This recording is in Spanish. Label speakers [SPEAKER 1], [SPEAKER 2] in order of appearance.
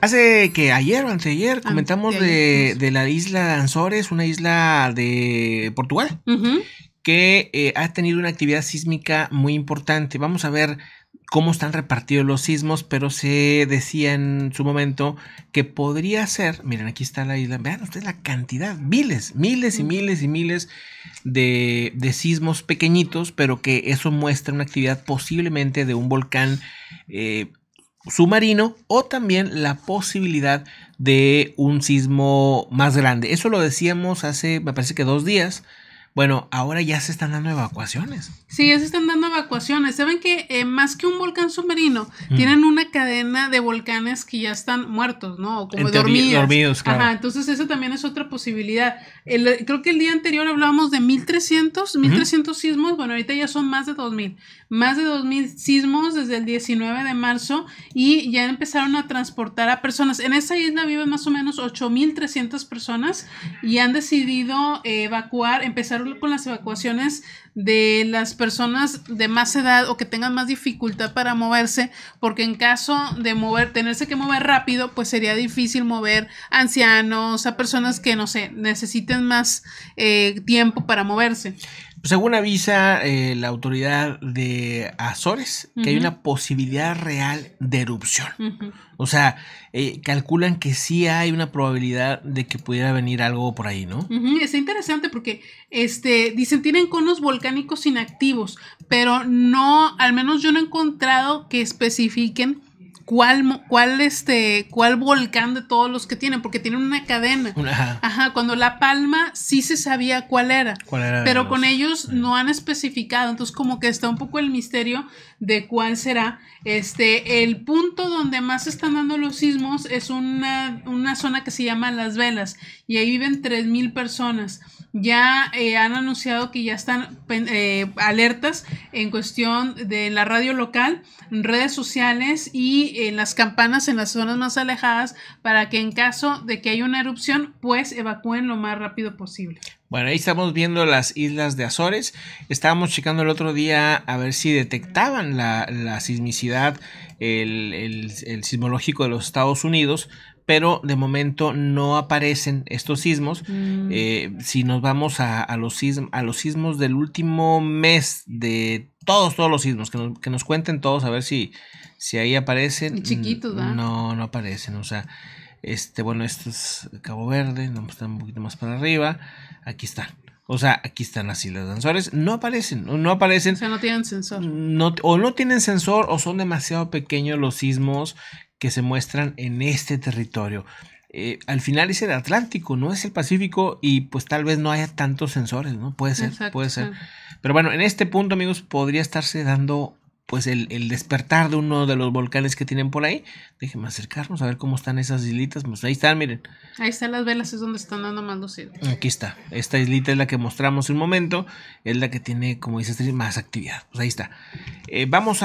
[SPEAKER 1] Hace que ayer o anteayer ah, comentamos de, de, la isla de Anzores, una isla de Portugal, que eh, ha tenido una actividad sísmica muy importante. Vamos a ver cómo están repartidos los sismos, pero se decía en su momento que podría ser, miren, aquí está la isla, vean ustedes la cantidad, miles, miles y miles y miles de, de sismos pequeñitos, pero que eso muestra una actividad posiblemente de un volcán eh, submarino o también la posibilidad de un sismo más grande. Eso lo decíamos hace, me parece que dos días, bueno, ahora ya se están dando evacuaciones.
[SPEAKER 2] Sí, ya se están dando evacuaciones. Saben que eh, más que un volcán submarino, tienen una cadena de volcanes que ya están muertos, ¿no? como dormidos. Ajá, entonces eso también es otra posibilidad. creo que el día anterior hablábamos de 1300, 1300 sismos. Bueno, ahorita ya son más de 2000. Más de 2000 sismos desde el 19 de marzo y ya empezaron a transportar a personas. En esa isla viven más o menos 8300 personas y han decidido eh, evacuar, empezar con las evacuaciones de las personas de más edad o que tengan más dificultad para moverse, porque en caso de mover, tenerse que mover rápido, pues sería difícil mover ancianos, a personas que, no sé, necesiten más eh, tiempo para moverse.
[SPEAKER 1] Según avisa eh, la autoridad de Azores, que hay una posibilidad real de erupción. O sea, eh, calculan que sí hay una probabilidad de que pudiera venir algo por ahí, ¿no?
[SPEAKER 2] Es interesante porque este, dicen tienen conos volcánicos inactivos, pero no, al menos yo no he encontrado que especifiquen cuál, cuál, este, cuál volcán de todos los que tienen, porque tienen una cadena. Ajá. cuando La Palma sí se sabía cuál era, pero con ellos no han especificado, entonces como que está un poco el misterio de cuál será. Este, el punto donde más están dando los sismos es una, una zona que se llama Las Velas y ahí viven 3.000 personas ya eh, han anunciado que ya están eh, alertas en cuestión de la radio local, redes sociales y en las campanas en las zonas más alejadas para que en caso de que haya una erupción, pues evacúen lo más rápido posible.
[SPEAKER 1] Bueno, ahí estamos viendo las islas de Azores. Estábamos checando el otro día a ver si detectaban la, sismicidad, el, sismológico de los Estados Unidos, pero de momento no aparecen estos sismos. Mm. Eh, si nos vamos a, los a los sismos del último mes de todos, todos los sismos, que nos, cuenten todos a ver si, si ahí aparecen. chiquitos, ¿verdad? Mm, no, no aparecen, o sea... Este, bueno, esto es Cabo Verde, no, pues, están un poquito más para arriba. Aquí están. O sea, aquí están las Islas Danzores. No aparecen, no aparecen. O sea, no tienen sensor. o no tienen sensor o son demasiado pequeños los sismos que se muestran en este territorio. Eh, al final es el Atlántico, no es el Pacífico y pues tal vez no haya tantos sensores, ¿no? Puede ser, puede ser. Pero bueno, en este punto, amigos, podría estarse dando pues el, despertar de uno de los volcanes que tienen por ahí. Déjenme acercarnos a ver cómo están esas islitas. Pues ahí están, miren.
[SPEAKER 2] Ahí están las velas, es donde están dando más lucido.
[SPEAKER 1] Aquí está. Esta islita es la que mostramos un momento. Es la que tiene, como dices, más actividad. Pues ahí está. Eh, vamos a...